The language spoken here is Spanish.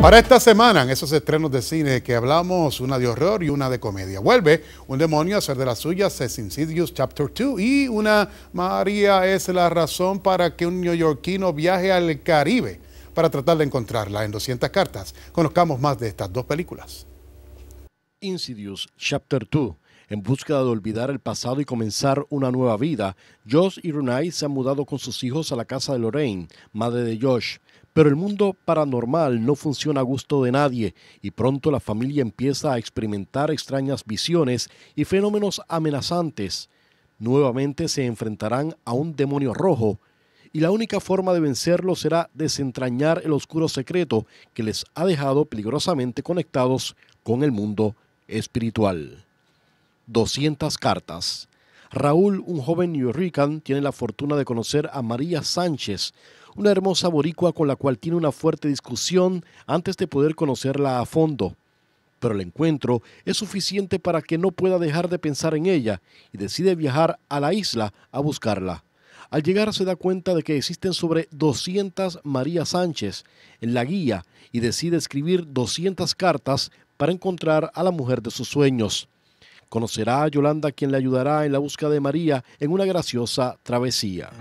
Para esta semana, en esos estrenos de cine que hablamos, una de horror y una de comedia. Vuelve un demonio a ser de las suyas es Insidious Chapter 2, y una María es la razón para que un neoyorquino viaje al Caribe para tratar de encontrarla en 200 cartas. Conozcamos más de estas dos películas. Insidious Chapter 2 en busca de olvidar el pasado y comenzar una nueva vida, Josh y Runai se han mudado con sus hijos a la casa de Lorraine, madre de Josh, pero el mundo paranormal no funciona a gusto de nadie y pronto la familia empieza a experimentar extrañas visiones y fenómenos amenazantes. Nuevamente se enfrentarán a un demonio rojo y la única forma de vencerlo será desentrañar el oscuro secreto que les ha dejado peligrosamente conectados con el mundo espiritual. 200 cartas. Raúl, un joven New rican, tiene la fortuna de conocer a María Sánchez, una hermosa boricua con la cual tiene una fuerte discusión antes de poder conocerla a fondo. Pero el encuentro es suficiente para que no pueda dejar de pensar en ella y decide viajar a la isla a buscarla. Al llegar se da cuenta de que existen sobre 200 María Sánchez en la guía y decide escribir 200 cartas para encontrar a la mujer de sus sueños. Conocerá a Yolanda quien le ayudará en la búsqueda de María en una graciosa travesía.